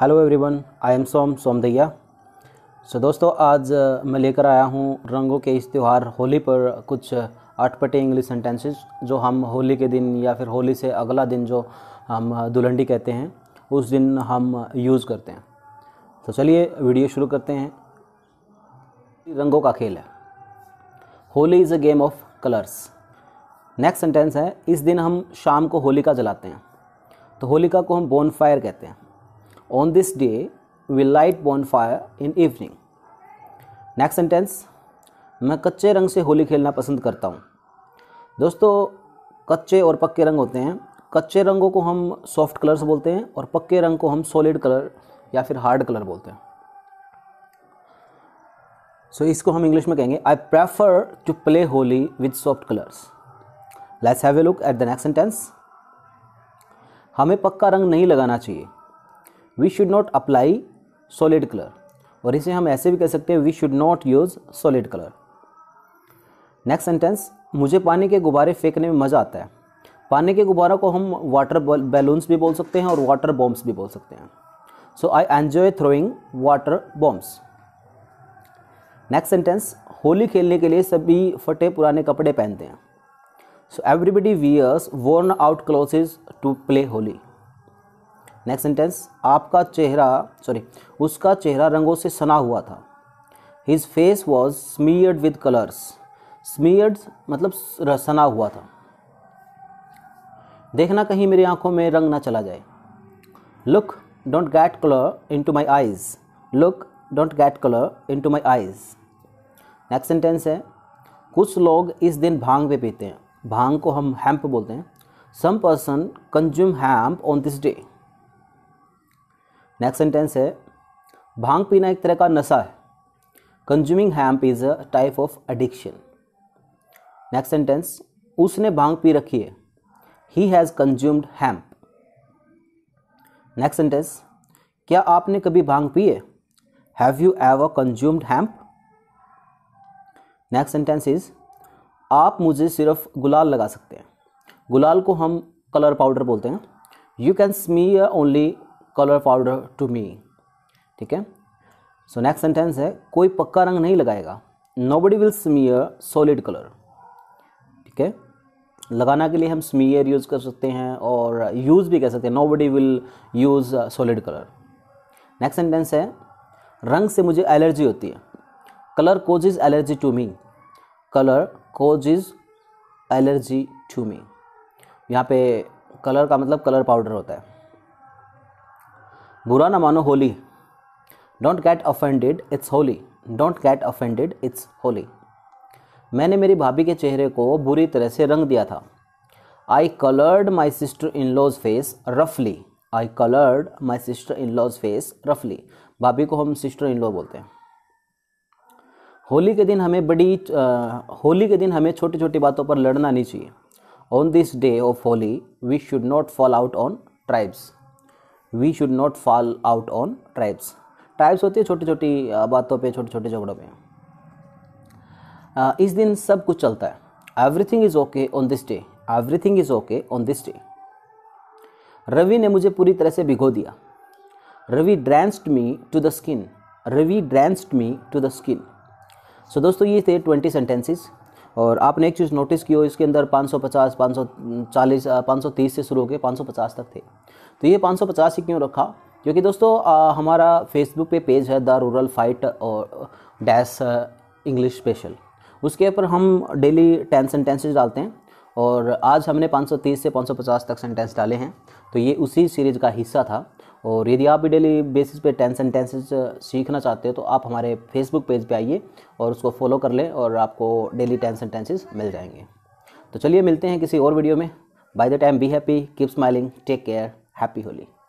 hello everyone I am Som Som Daiya so दोस्तों आज मैं लेकर आया हूँ रंगों के इस त्यौहार होली पर कुछ अटपटे इंग्लिश सेंटेंसेस जो हम होली के दिन या फिर होली से अगला दिन जो हम दुलंडी कहते हैं उस दिन हम यूज़ करते हैं तो चलिए वीडियो शुरू करते हैं रंगों का खेल है Holi is a game of colours next sentence है इस दिन हम शाम को होलिका जलाते हैं तो होलिका को हम बोन फायर कहते हैं on this day we light bonfire in evening next sentence मैं कच्चे रंग से होली खेलना पसंद करता हूँ दोस्तों कच्चे और पक्के रंग होते हैं कच्चे रंगों को हम सॉफ्ट कलर्स बोलते हैं और पक्के रंग को हम सॉलिड कलर या फिर हार्ड कलर बोलते हैं सो so, इसको हम इंग्लिश में कहेंगे I prefer to play Holi with soft colours let's have a look at the next sentence हमें पक्का रंग नहीं लगाना चाहिए we should not apply solid colour और इसे हम ऐसे भी कह सकते हैं we should not use solid colour next sentence मुझे पानी के गुब्बारे फेंकने में मज़ा आता है पानी के गुब्बारों को हम वाटर बैलून्स भी बोल सकते हैं और वाटर बॉम्ब्स भी बोल सकते हैं so I enjoy throwing water bombs next sentence Holi खेलने के लिए सभी फटे पुराने कपड़े पहनते हैं so everybody wears worn out clothes to play Holi next sentence आपका चेहरा सॉरी उसका चेहरा रंगों से सना हुआ था his face was smeared with colours smeared मतलब सना हुआ था देखना कहीं मेरी आंखों में रंग ना चला जाए look don't get colour into my eyes look don't get colour into my eyes next sentence है कुछ लोग इस दिन भांग पे पीते हैं भांग को हम हैम्प बोलते हैं some person consume hemp on this day next sentence है भांग पीना एक तरह का नशा है consuming hemp is a type of addiction next sentence उसने भांग पी रखी है he has consumed hemp next sentence क्या आपने कभी भांग पी है have you a consumed hemp next sentence is आप मुझे सिर्फ गुलाल लगा सकते हैं गुलाल को हम कलर पाउडर बोलते हैं you can smear only colour powder to me ठीक है सो नेक्स्ट सेंटेंस है कोई पक्का रंग नहीं लगाएगा nobody will smear solid colour ठीक है लगाना के लिए हम स्मीयर यूज़ कर सकते हैं और यूज़ भी कर सकते हैं nobody will use solid colour next sentence है रंग से मुझे एलर्जी होती है colour causes allergy to me colour causes allergy to me यहाँ पे कलर का मतलब कलर पाउडर होता है बुरा ना मानो Holi don't get offended it's Holi don't get offended it's Holi मैंने मेरी भाभी के चेहरे को बुरी तरह से रंग दिया था आई coloured my sister in laws face रफली आई coloured my sister in laws face रफली भाभी को हम सिस्टर इन लॉ बोलते हैं होली के दिन हमें बड़ी आ, होली के दिन हमें छोटी छोटी बातों पर लड़ना नहीं चाहिए on this day of Holi we should not fall out on tribes we should not fall out on tribes tribes होती है छोटी छोटी बातों पे छोटे छोटे झगड़ों पे इस दिन सब कुछ चलता है everything is okay on this day everything is okay on this day Ravi ने मुझे पूरी तरह से भिगो दिया Ravi drenched me to the skin Ravi drenched me to the skin so दोस्तों ये थे ट्वेंटी सेंटेंसेस और आपने एक चीज़ नोटिस की हो इसके अंदर 550, 540, 530 से शुरू होकर पचास तक थे तो ये 550 ही क्यों रखा क्योंकि दोस्तों आ, हमारा फेसबुक पे पेज है द रूरल फाइट और डैश इंग्लिश स्पेशल उसके ऊपर हम डेली टेंस सेंटेंसेज डालते हैं और आज हमने 530 से 550 तक सेंटेंस डाले हैं तो ये उसी सीरीज़ का हिस्सा था और यदि आप भी डेली बेसिस पे टेंस एंड टेंसेज सीखना चाहते हो तो आप हमारे फेसबुक पेज पे आइए और उसको फॉलो कर लें और आपको डेली टेंस एंड टेंसेज मिल जाएंगे तो चलिए मिलते हैं किसी और वीडियो में by the time be happy keep smiling take care happy Holi